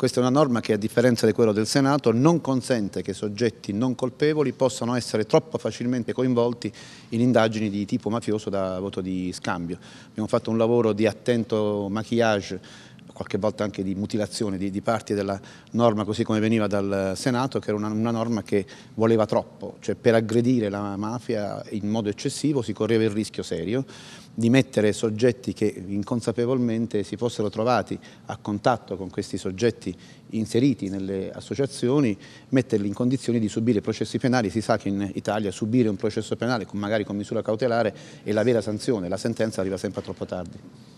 Questa è una norma che, a differenza di quella del Senato, non consente che soggetti non colpevoli possano essere troppo facilmente coinvolti in indagini di tipo mafioso da voto di scambio. Abbiamo fatto un lavoro di attento maquillage qualche volta anche di mutilazione di, di parti della norma così come veniva dal Senato, che era una, una, norma che voleva troppo, cioè per aggredire la mafia in modo eccessivo si correva il rischio serio di mettere soggetti che inconsapevolmente si fossero trovati a contatto con questi soggetti inseriti nelle associazioni, metterli in condizioni di subire processi penali. Si sa che in Italia subire un processo penale, magari con misura cautelare, è la vera sanzione, la sentenza arriva sempre troppo tardi.